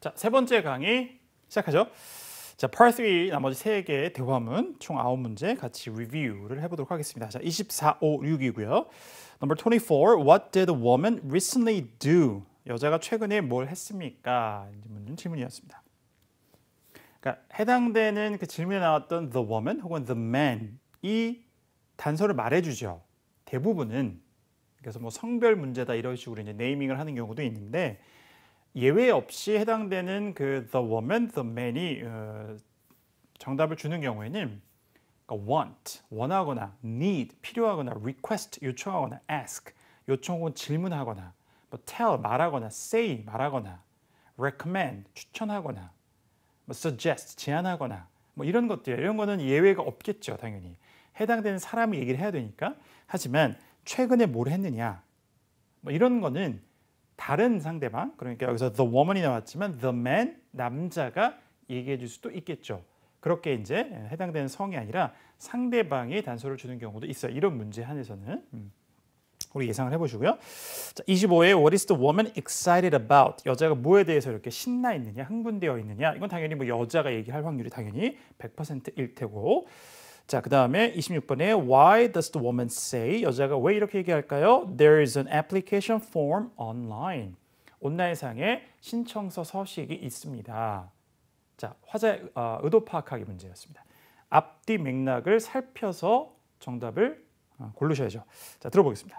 자, 세 번째 강의 시작하죠. 자, part3 나머지 세 개의 대화문 총 아홉 문제 같이 리뷰를 해 보도록 하겠습니다. 자, 24, 5, 6이고요. Number 24, what did the woman recently do? 여자가 최근에 뭘 했습니까? 묻는 질문이었습니다. 그러니까 해당되는 그 질문에 나왔던 the woman 혹은 the man 이 단서를 말해 주죠. 대부분은 그래서 뭐 성별 문제다 이런 식으로 이제 네이밍을 하는 경우도 있는데 예외 없이 해당되는 그 the woman, the man이 어, 정답을 주는 경우에는 그러니까 want, 원하거나 need, 필요하거나 request, 요청하거나 ask, 요청 혹은 질문하거나 뭐 tell, 말하거나 say, 말하거나 recommend, 추천하거나 뭐 suggest, 제안하거나 뭐 이런 것들 이런 거는 예외가 없겠죠 당연히 해당되는 사람이 얘기를 해야 되니까 하지만 최근에 뭘 했느냐 뭐 이런 거는 다른 상대방 그러니까 여기서 the woman이 나왔지만 the man 남자가 얘기해 줄 수도 있겠죠. 그렇게 이제 해당되는 성이 아니라 상대방이 단서를 주는 경우도 있어요. 이런 문제 한에서는 음. 우리 예상을 해보시고요. 자, 25에 What is the woman excited about? 여자가 뭐에 대해서 이렇게 신나 있느냐, 흥분되어 있느냐? 이건 당연히 뭐 여자가 얘기할 확률이 당연히 100%일 테고 자, 그 다음에 26번에 Why does the woman say? 여자가 왜 이렇게 얘기할까요? There is an application form online. 온라인상에 신청서 서식이 있습니다. 자, 화제 어, 의도 파악하기 문제였습니다. 앞뒤 맥락을 살펴서 정답을 어, 고르셔야죠. 자, 들어보겠습니다.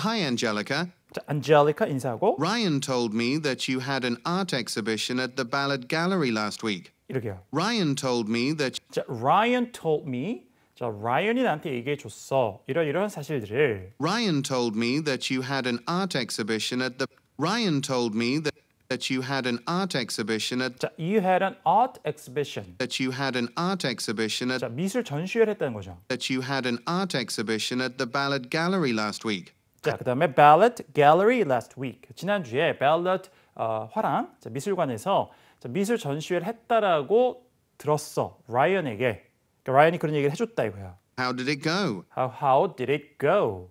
Hi, Angelica. 자, 안젤리카 인사하고 Ryan told me that you had an art exhibition at the Ballad Gallery last week. 이렇게요. Ryan told me that 자, Ryan told me 자, 라이언이 나한테 얘기해 줬어. 이런 이런 사실들을. Ryan told me that you had an art exhibition at the Ryan told me that that you had an art exhibition at 자, you had an art exhibition. that you had an art exhibition at 자, 미술 전시회를 했다는 거죠. that you had an art exhibition at the Ballad Gallery last week. 자, 그다음에 Ballad Gallery last week. 지난주에 Ballad 어, 화랑 자, 미술관에서 자, 미술 전시회를 했다라고 들었어. 라이언에게. 그 라이언이 그런 얘기를 해줬다 이거야. How did it go? How, how did it go?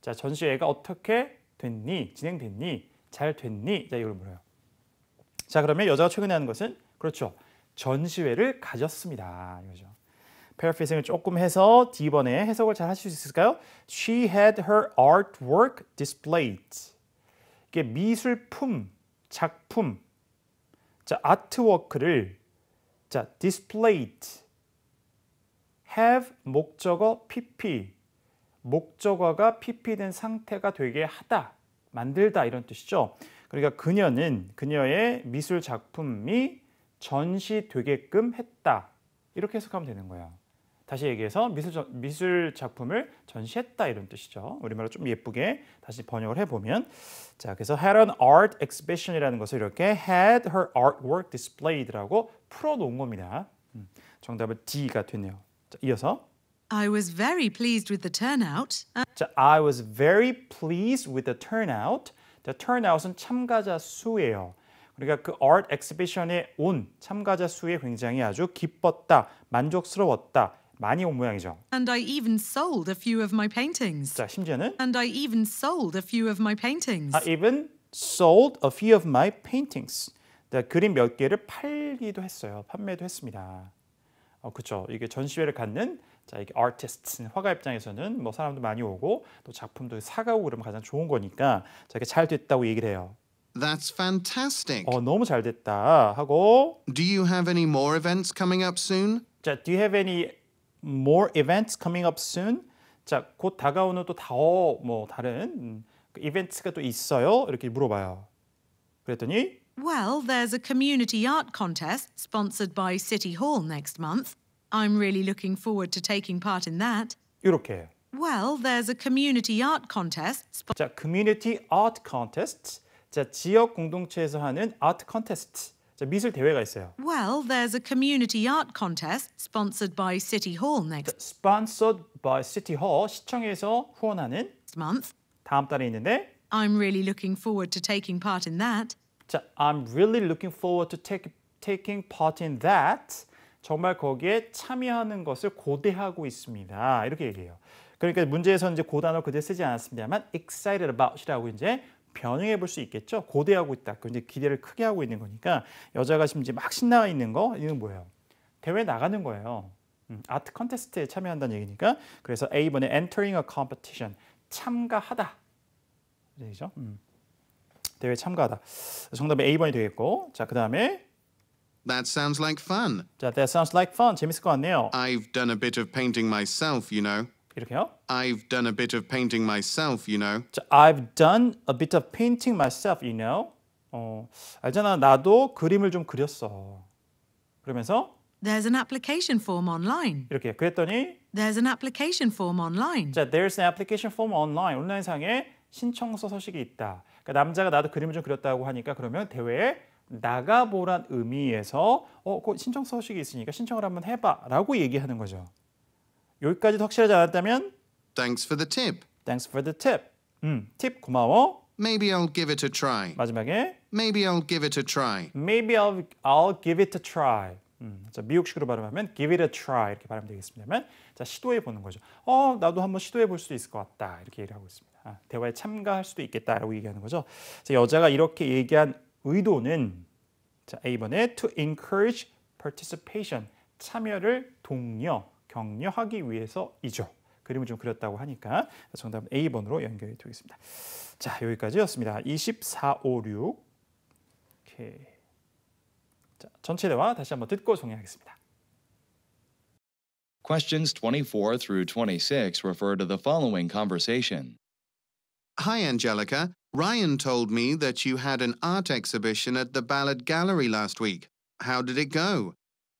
자 전시회가 어떻게 됐니? 진행됐니? 잘 됐니? 자 이걸 물어요. 자 그러면 여자가 최근에 하는 것은 그렇죠. 전시회를 가졌습니다. 이거죠. paraphrasing을 조금 해서 D번에 해석을 잘 하실 수 있을까요? She had her artwork displayed. 이게 미술품, 작품, 자 아트워크를 자 displayed have 목적어 pp 목적어가 pp된 상태가 되게 하다 만들다 이런 뜻이죠. 그러니까 그녀는 그녀의 미술 작품이 전시되게끔 했다 이렇게 해석하면 되는 거예요 다시 얘기해서 미술, 미술 작품을 전시했다 이런 뜻이죠. 우리말로 좀 예쁘게 다시 번역을 해보면 자 그래서 had an art exhibition이라는 것을 이렇게 had her artwork displayed라고 풀어놓은 겁니다. 음, 정답은 D가 되네요. 자, 이어서 I was very pleased with the turnout. 자, I was very pleased with the turnout. 자, turnout은 참가자 수예요. 그러니까 그 art exhibition에 온 참가자 수에 굉장히 아주 기뻤다, 만족스러웠다. 많이 온 모양이죠. And I even sold a few of my paintings. 자, 심지어는 And I even sold a few of my paintings. I even sold a few of my paintings. 자, 그림 몇 개를 팔기도 했어요. 판매도 했습니다. 어, 그렇죠. 이게 전시회를 갖는 자 이게 아티스트 화가 입장에서는 뭐 사람도 많이 오고 또 작품도 사가고 그러면 가장 좋은 거니까 자 이게 잘 됐다고 얘기를 해요. That's fantastic. 어 너무 잘 됐다 하고 Do you have any more events coming up soon? 자 Do you have any more events coming up soon? 자곧 다가오는 또 더 뭐 다른 이벤트가 또 있어요? 이렇게 물어봐요. 그랬더니 Well, there's a community art contest sponsored by City Hall next month. I'm really looking forward to taking part in that. 이렇게. Well, there's a community art contest. 자, community art contest. 자, 지역 공동체에서 하는 art contest. 자, 미술 대회가 있어요. Well, there's a community art contest sponsored by City Hall next. Sponsored by City Hall. 시청에서 후원하는 month. 다음 달에 있는데. I'm really looking forward to taking part in that. 자, I'm really looking forward to take, taking part in that. 정말 거기에 참여하는 것을 고대하고 있습니다. 이렇게 얘기해요. 그러니까 문제에서 이제 고단어 그대 쓰지 않았습니다만 excited about이라고 이제 변형해 볼 수 있겠죠. 고대하고 있다. 그 이제 기대를 크게 하고 있는 거니까 여자가 지금 이제 막 신나 있는 거 이는 뭐예요? 대회 나가는 거예요. 음, 아트 컨테스트에 참여한다는 얘기니까 그래서 A 번에 entering a competition 참가하다 얘죠 음. 대회 참가하다. 정답은 A 번이 되겠고 자그 다음에 That sounds like fun. 자, that sounds like fun. 재밌을 것 같네요. I've done a bit of painting myself, you know. 이렇게요? I've done a bit of painting myself, you know. 자, I've done a bit of painting myself, you know. 어, 알잖아. 나도 그림을 좀 그렸어. 그러면서 There's an application form online. 이렇게 그랬더니 There's an application form online. 자, there's an application form online. 온라인상에 신청서 서식이 있다. 그러니까 남자가 나도 그림을 좀 그렸다고 하니까 그러면 대회에 나가보란 의미에서 어, 그 신청 서식이 있으니까 신청을 한번 해봐라고 얘기하는 거죠. 여기까지 확실하지 않았다면 Thanks for the tip. Thanks for the tip. 음, 팁 고마워. Maybe I'll give it a try. 마지막에 Maybe I'll give it a try. Maybe I'll I'll give it a try. 음, 자, 미국식으로 발음하면 give it a try 이렇게 발음 되겠습니다만 자 시도해 보는 거죠. 어 나도 한번 시도해 볼 수도 있을 것 같다 이렇게 얘기를 하고 있습니다. 아, 대화에 참가할 수도 있겠다라고 얘기하는 거죠. 자, 여자가 이렇게 얘기한 의도는 자, A번에 to encourage participation, 참여를 독려, 격려하기 위해서이죠. 그림을 좀 그렸다고 하니까 정답은 A번으로 연결이 되겠습니다. 자, 여기까지였습니다. 24, 5, 6. 오케이. 자, 전체 대화 다시 한번 듣고 정리하겠습니다. Questions 24 through 26 refer to the following conversation. Hi, Angelica. Ryan told me that you had an art exhibition at the Ballard Gallery last week. How did it go?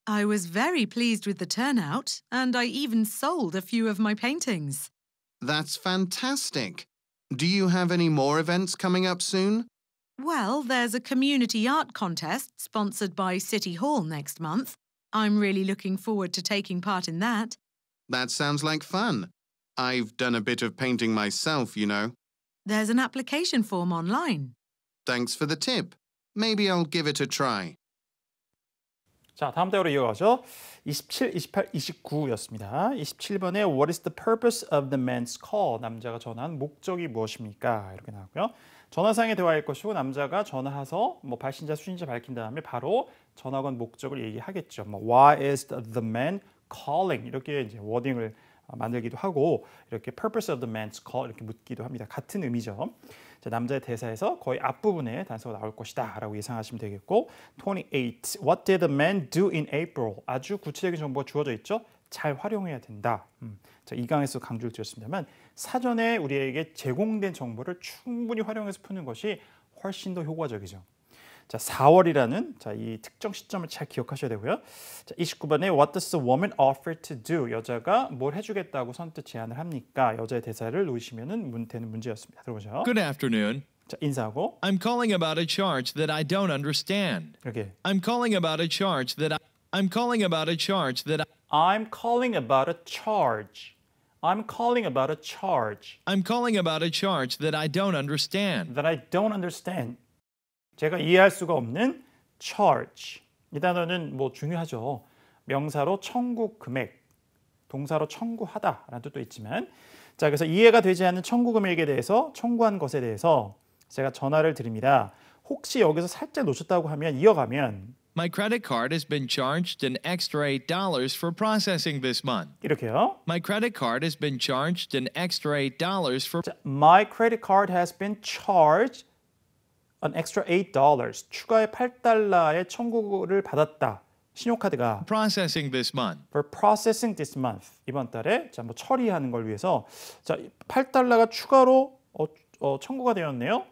I was very pleased with the turnout, and I even sold a few of my paintings. That's fantastic. Do you have any more events coming up soon? Well, there's a community art contest sponsored by City Hall next month. I'm really looking forward to taking part in that. That sounds like fun. I've done a bit of painting myself, you know. There's an application form online. Thanks for the tip. Maybe I'll give it a try. 자, 다음 대화로 이어가죠. 27, 28, 29였습니다. 27번에 What is the purpose of the man's call? 남자가 전화한 목적이 무엇입니까? 이렇게 나왔고요. 전화상의 대화일 것이고 남자가 전화해서 뭐 발신자, 수신자 밝힌 다음에 바로 전화 건 목적을 얘기하겠죠. 뭐 Why is the man calling? 이렇게 이제 워딩을 아, 만들기도 하고 이렇게 purpose of the man's call 이렇게 묻기도 합니다. 같은 의미죠. 자, 남자의 대사에서 거의 앞부분에 단서가 나올 것이다 라고 예상하시면 되겠고 28. What did the man do in April? 아주 구체적인 정보가 주어져 있죠. 잘 활용해야 된다. 음. 자, 이 강에서 강조를 드렸습니다만 사전에 우리에게 제공된 정보를 충분히 활용해서 푸는 것이 훨씬 더 효과적이죠. 자, 4월이라는 자, 이 특정 시점을 잘 기억하셔야 되고요. 자, 29번에 What does the woman offer to do? 여자가 뭘 해주겠다고 선뜻 제안을 합니까? 여자의 대사를 놓으시면 문, 문제였습니다. 들어보죠. Good afternoon. 자, 인사하고 I'm calling about a charge that I don't understand. 이렇게. I'm calling about a charge that I I'm calling about a charge that I I'm calling about a charge. I'm calling about a charge. I'm calling about a charge that I don't understand. That I don't understand. 제가 이해할 수가 없는 charge 이 단어는 뭐 중요하죠. 명사로 청구 금액, 동사로 청구하다라는 뜻도 있지만 자 그래서 이해가 되지 않는 청구 금액에 대해서 청구한 것에 대해서 제가 전화를 드립니다. 혹시 여기서 살짝 놓쳤다고 하면 이어가면 My credit card has been charged an extra eight dollars for processing this month. 이렇게요. My credit card has been charged an extra eight dollars for. 자, my credit card has been charged an extra $8 추가의 팔달러의 청구를 받았다. 신용카드가 processing this month. for processing this month 이번 달에 자, 뭐 처리하는 걸 위해서 자 8달러가 추가로 어, 어, 청구가 되었네요.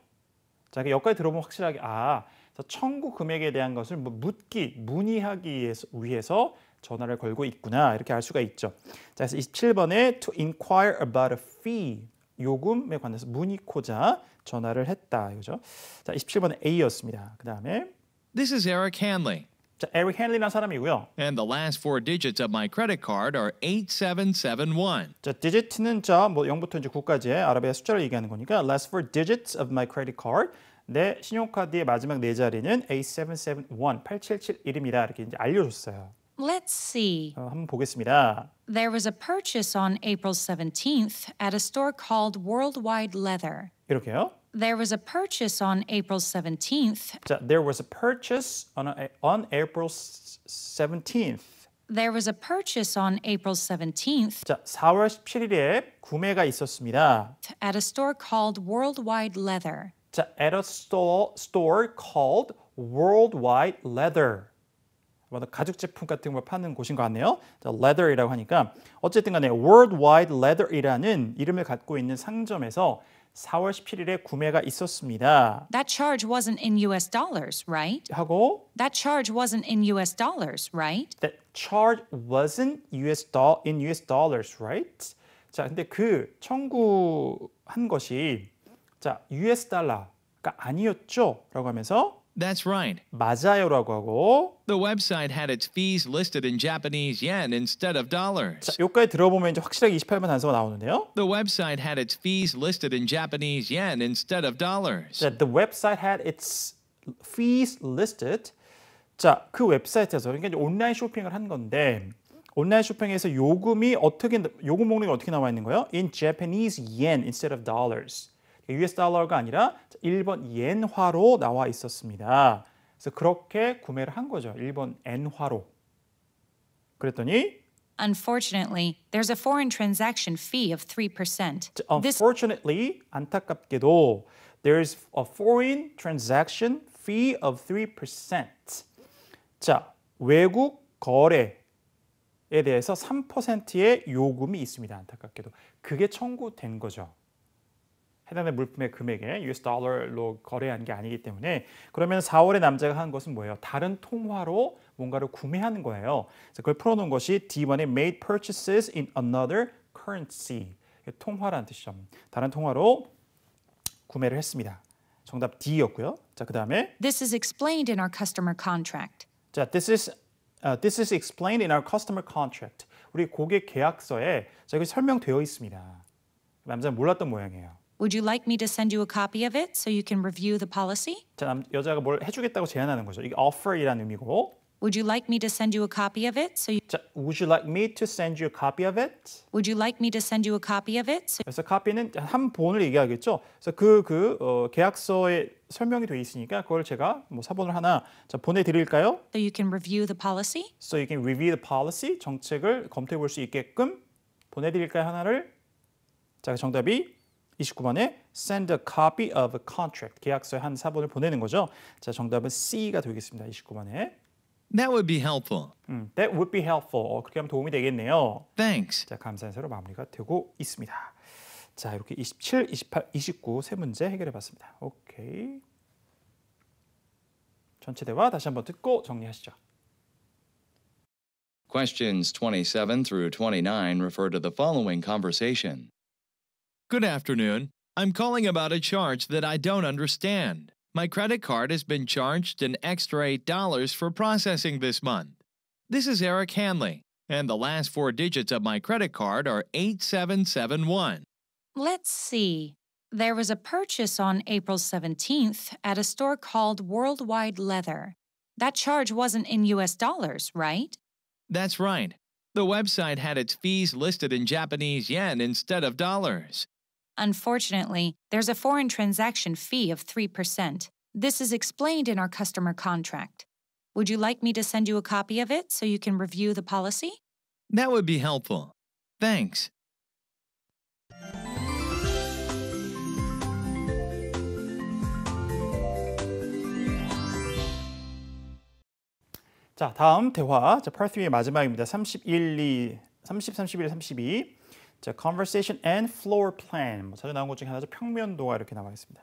자 여기까지 들어보면 확실하게 아 청구 금액에 대한 것을 뭐 묻기 문의하기 위해서, 위해서 전화를 걸고 있구나 이렇게 알 수가 있죠. 자 그래서 27번에 to inquire about a fee 요금에 관해서 문의코자 전화를 했다 이거죠. 자, 27번 A였습니다. 그 다음에 This is Eric Hanley. 자, 에릭 헨리라는 사람이고요. And the last four digits of my credit card are 8771. 자, digit는 자, 뭐 0부터 이제 9까지의 아랍의 숫자를 얘기하는 거니까 last four digits of my credit card 내 신용카드의 마지막 네 자리는 8771, 8771입니다. 이렇게 이제 알려줬어요. Let's see. 어, 한번 보겠습니다. There was a purchase on April 17th at a store called Worldwide Leather. 이렇게요? There was a purchase on April 17th. 자, there was a purchase on, a, on April 17th. There was a purchase on April 17th. 자, 4월 17일에 구매가 있었습니다. At a store called Worldwide Leather. 자, at a store, store called Worldwide Leather. 가죽 제품 같은 걸 파는 곳인 것 같네요. leather이라고 하니까 어쨌든 간에 worldwide leather이라는 이름을 갖고 있는 상점에서 4월 17일에 구매가 있었습니다. That charge wasn't in US dollars, right? 하고 That charge wasn't in US dollars, right? That charge wasn't US do, in US dollars, right? 자, 근데 그 청구한 것이 자, US 달러가 아니었죠라고 하면서 That's right. 맞아요라고 하고 The website had its fees listed in Japanese yen instead of dollars. 자, 여기까지 들어보면 이제 확실하게 28번 단서가 나오는데요. The website had its fees listed in Japanese yen instead of dollars. 자, the website had its fees listed. 자, 그 웹사이트에서 그러니까 이제 온라인 쇼핑을 한 건데 온라인 쇼핑에서 요금이 어떻게 요금 목록이 어떻게 나와 있는 거예요? In Japanese yen instead of dollars. US 달러가 아니라 1번 엔화로 나와 있었습니다. 그래서 그렇게 구매를 한 거죠. 1번 엔화로. 그랬더니 Unfortunately, there's a foreign transaction fee of 3%. Unfortunately, 안타깝게도 there's a foreign transaction fee of 3%. 자, 외국 거래에 대해서 3%의 요금이 있습니다. 안타깝게도. 그게 청구된 거죠. 해당된 물품의 금액에 US 달러로 거래한 게 아니기 때문에 그러면 4월에 남자가 한 것은 뭐예요? 다른 통화로 뭔가를 구매하는 거예요. 그걸 풀어놓은 것이 D1의 made purchases in another currency. 통화란 뜻이죠. 다른 통화로 구매를 했습니다. 정답 D였고요. 자, 그다음에 This is explained in our customer contract. 자, this is uh, this is explained in our customer contract. 우리 고객 계약서에 자, 이거 설명되어 있습니다. 남자는 몰랐던 모양이에요. Would you like me to send you a copy of it so you can review the policy? 자, 남, 여자가 뭘 해주겠다고 제안하는 거죠. 이게 offer이라는 의미고. Would you like me to send you a copy of it so you? 자, would you like me to send you a copy of it? Would you like me to send you a copy of it? So... 그래서 copy는 한 본을 얘기하겠죠. 그래서 그그 그, 어, 계약서에 설명이 돼 있으니까 그걸 제가 뭐 사본을 하나 자, 보내드릴까요? So you can review the policy. So you can review the policy 정책을 검토해 볼 수 있게끔 보내드릴까요 하나를? 자, 정답이 29번에 send a copy of a contract. 계약서의 한 사본을 보내는 거죠. 자, 정답은 C가 되겠습니다. 29번에. That would be helpful. 음, that would be helpful. 어, 그렇게 하면 도움이 되겠네요. Thanks. 자, 감사 인사로 마무리가 되고 있습니다. 자, 이렇게 27, 28, 29 세 문제 해결해 봤습니다. 오케이. 전체 대화 다시 한번 듣고 정리하시죠. Questions 27 through 29 refer to the following conversation. Good afternoon. I'm calling about a charge that I don't understand. My credit card has been charged an extra $8 for processing this month. This is Eric Hanley, and the last four digits of my credit card are 8771. Let's see. There was a purchase on April 17th at a store called Worldwide Leather. That charge wasn't in US dollars, right? That's right. The website had its fees listed in Japanese yen instead of dollars. Unfortunately, there's a foreign transaction fee of 3%. This is explained in our customer contract. Would you like me to send you a copy of it so you can review the policy? That would be helpful. Thanks. 자, 다음 대화. 3의 마지막입니다. 31, 2, 30, 31, 32. 자, conversation and floor plan. 뭐 자주 나온 것 중에 하나죠. 평면도가 이렇게 나와 있습니다.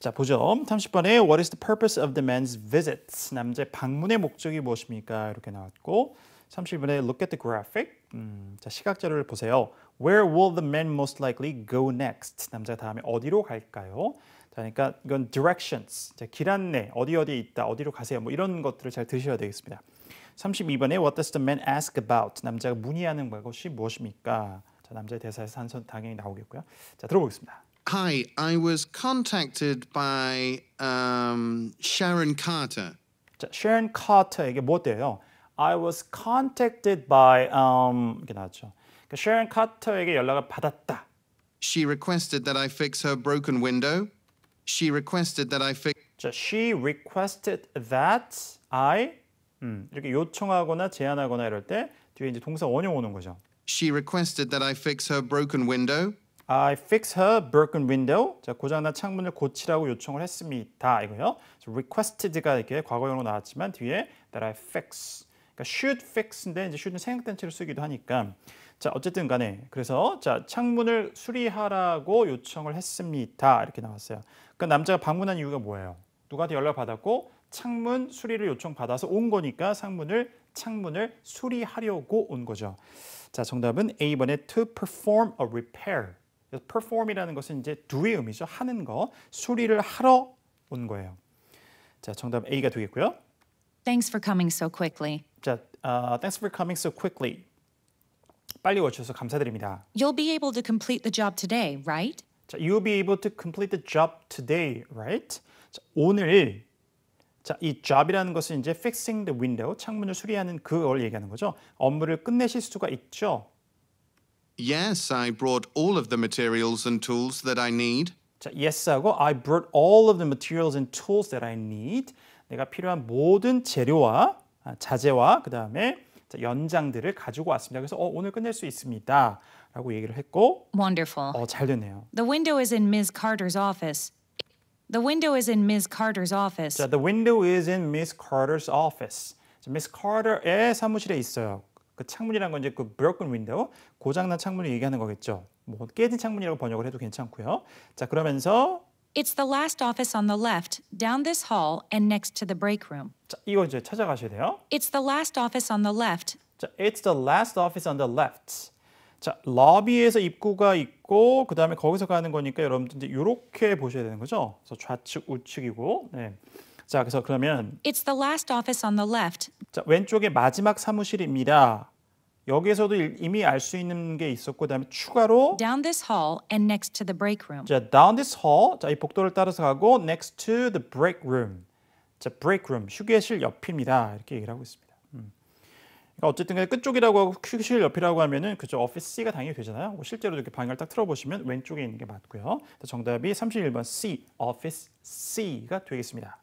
자, 보죠. 30번에 What is the purpose of the man's visit? 남자의 방문의 목적이 무엇입니까? 이렇게 나왔고 3 0번에 Look at the graphic. 음, 자, 시각 자료를 보세요. Where will the man most likely go next? 남자가 다음에 어디로 갈까요? 그러니까 이건 directions, 길 안내, 어디 어디 있다, 어디로 가세요. 뭐 이런 것들을 잘 드셔야 되겠습니다. 32번에 What does the man ask about? 남자가 문의하는 것이 무엇입니까? 자, 남자의 대사에서 한선 당연히 나오겠고요. 자, 들어보겠습니다. Hi, I was contacted by um, Sharon Carter. 자, Sharon Carter에게 뭐 돼요? I was contacted by um, 이렇게 나왔죠. 그러니까 Sharon Carter에게 연락을 받았다. She requested that I fix her broken window. She requested that I fix. 자, she requested that I 음, 이렇게 요청하거나 제안하거나 이럴 때 뒤에 이제 동사 원형 오는 거죠. She requested that I fix her broken window. I fix her broken window. 자, 고장난 창문을 고치라고 요청을 했습니다. 이거요. requested가 이렇게 과거형으로 나왔지만 뒤에 that I fix. 그러니까 should fix인데 이제 should는 생략된 채로 쓰기도 하니까 자, 어쨌든 간에 그래서 자, 창문을 수리하라고 요청을 했습니다. 이렇게 나왔어요. 그 남자가 방문한 이유가 뭐예요? 누구한테 연락 받았고 창문 수리를 요청받아서 온 거니까 창문을 창문을 수리하려고 온 거죠. 자, 정답은 A번의 to perform a repair. perform이라는 것은 이제 do의 의미죠. 하는 거. 수리를 하러 온 거예요. 자, 정답 A가 되겠고요. Thanks for coming so quickly. 자, uh, thanks for coming so quickly. 빨리 와주셔서 감사드립니다. You'll be able to complete the job today, right? 자, you'll be able to complete the job today, right? 자, 오늘 자, 이 job이라는 것은 이제 fixing the window, 창문을 수리하는 그걸 얘기하는 거죠. 업무를 끝내실 수가 있죠. Yes, I brought all of the materials and tools that I need. 자, yes하고 I brought all of the materials and tools that I need. 내가 필요한 모든 재료와 자재와 그다음에 연장들을 가지고 왔습니다. 그래서 어, 오늘 끝낼 수 있습니다라고 얘기를 했고 Wonderful. 어, 잘 됐네요. The window is in Ms. Carter's office. The window is in Ms. Carter's office. 자, the window is in Ms. Carter's office. 자, Ms. Carter의 사무실에 있어요. 그 창문이란 건 이제 그 broken window, 고장난 창문을 얘기하는 거겠죠. 뭐 깨진 창문이라고 번역을 해도 괜찮고요. 자, 그러면서 It's the last office on the left, down this hall and next to the break room. 자, 이거 이제 찾아가셔야 돼요. It's the last office on the left. 자, it's the last office on the left. 자, 러비에서 입구가 있고 그다음에 거기서 가는 거니까 여러분들 이제 이렇게 보셔야 되는 거죠. 그래서 좌측 우측이고. 네. 자, 그래서 그러면 It's the last office on the left. 자, 왼쪽에 마지막 사무실입니다. 여기에서도 이미 알 수 있는 게 있었고 그다음에 추가로 down this hall and next to the break room. 자, down this hall. 자, 이 복도를 따라서 가고 next to the break room. 자, break room. 휴게실 옆입니다. 이렇게 얘기를 하고 있습니다. 음. 그러니까 어쨌든 끝쪽이라고 하고 휴게실 옆이라고 하면은 그죠. 오피스 C가 당연히 되잖아요. 뭐 실제로 이렇게 방향을 딱 틀어 보시면 왼쪽에 있는 게 맞고요. 정답이 31번 C. 오피스 C가 되겠습니다.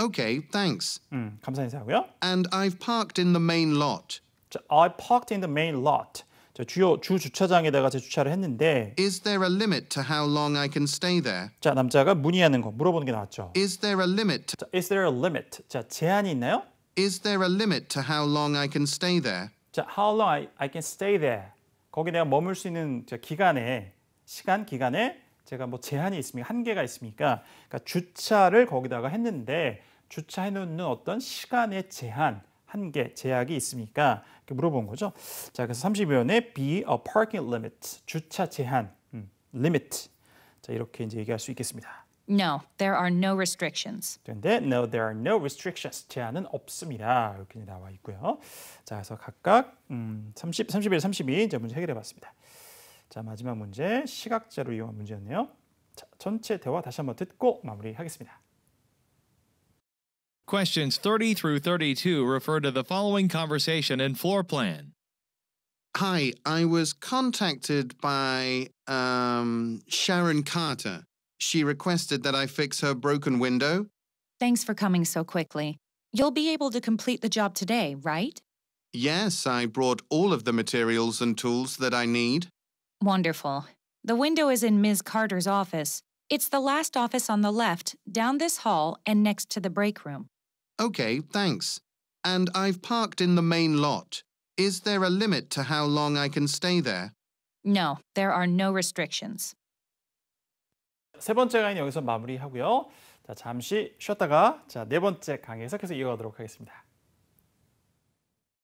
Okay, thanks. 음, 감사 인사하고요. And I've parked in the main lot. I parked in the main lot. 저 주요 주 주차장에다가 제 주차를 했는데 Is there a limit to how long I can stay there? 자 남자가 문의하는 거 물어보는 게 나왔죠. Is there a limit? 자, Is there a limit? 자 제한이 있나요? Is there a limit to how long I can stay there? 자 how long I, I can stay there? 거기 내가 머물 수 있는 자, 기간에 시간 기간에 제가 뭐 제한이 있습니까? 한계가 있습니까? 그러니까 주차를 거기다가 했는데 주차해 놓는 어떤 시간의 제한 한계 제약이 있습니까? 이렇게 물어본 거죠. 자, 그래서 30위원회 be a parking limit 주차 제한 음, limit 자 이렇게 이제 얘기할 수 있겠습니다. No, there are no restrictions. 그런데 no, there are no restrictions. 제한은 없습니다. 이렇게 나와 있고요. 자, 그래서 각각 음, 30, 31, 32 이제 문제 해결해 봤습니다. 자, 마지막 문제 시각자료 이용한 문제였네요. 자, 전체 대화 다시 한번 듣고 마무리하겠습니다. Questions 30 through 32 refer to the following conversation and floor plan. Hi, I was contacted by um, Sharon Carter. She requested that I fix her broken window. Thanks for coming so quickly. You'll be able to complete the job today, right? Yes, I brought all of the materials and tools that I need. Wonderful. The window is in Ms. Carter's office. It's the last office on the left, down this hall, and next to the break room. OK, thanks. And I've parked in the main lot. Is there a limit to how long I can stay there? No, there are no restrictions. 세 번째 강의 여기서 마무리하고요. 자, 잠시 쉬었다가 자, 네 번째 강의에서 계속 이어가도록 하겠습니다.